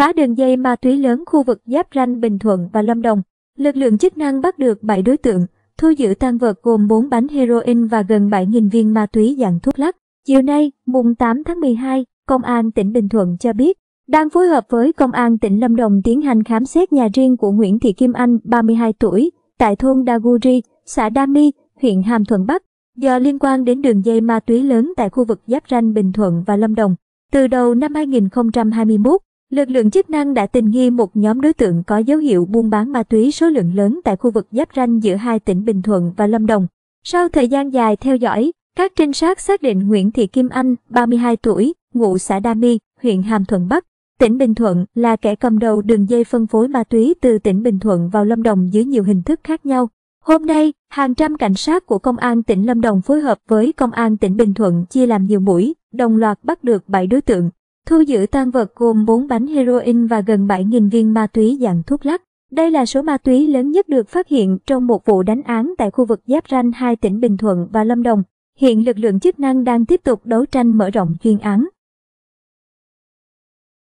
phá đường dây ma túy lớn khu vực giáp ranh Bình Thuận và Lâm Đồng. Lực lượng chức năng bắt được 7 đối tượng, thu giữ tang vật gồm 4 bánh heroin và gần 7.000 viên ma túy dạng thuốc lắc. Chiều nay, mùng 8 tháng 12, Công an tỉnh Bình Thuận cho biết, đang phối hợp với Công an tỉnh Lâm Đồng tiến hành khám xét nhà riêng của Nguyễn Thị Kim Anh, 32 tuổi, tại thôn Daguri, xã Đa Mi, huyện Hàm Thuận Bắc, do liên quan đến đường dây ma túy lớn tại khu vực giáp ranh Bình Thuận và Lâm Đồng. Từ đầu năm 2021, Lực lượng chức năng đã tình nghi một nhóm đối tượng có dấu hiệu buôn bán ma túy số lượng lớn tại khu vực giáp ranh giữa hai tỉnh Bình Thuận và Lâm Đồng. Sau thời gian dài theo dõi, các trinh sát xác định Nguyễn Thị Kim Anh, 32 tuổi, ngụ xã Đa Mi, huyện Hàm Thuận Bắc, tỉnh Bình Thuận là kẻ cầm đầu đường dây phân phối ma túy từ tỉnh Bình Thuận vào Lâm Đồng dưới nhiều hình thức khác nhau. Hôm nay, hàng trăm cảnh sát của Công an tỉnh Lâm Đồng phối hợp với Công an tỉnh Bình Thuận chia làm nhiều mũi, đồng loạt bắt được 7 đối tượng Thu giữ tang vật gồm 4 bánh heroin và gần 7.000 viên ma túy dạng thuốc lắc. Đây là số ma túy lớn nhất được phát hiện trong một vụ đánh án tại khu vực giáp ranh hai tỉnh Bình Thuận và Lâm Đồng. Hiện lực lượng chức năng đang tiếp tục đấu tranh mở rộng chuyên án.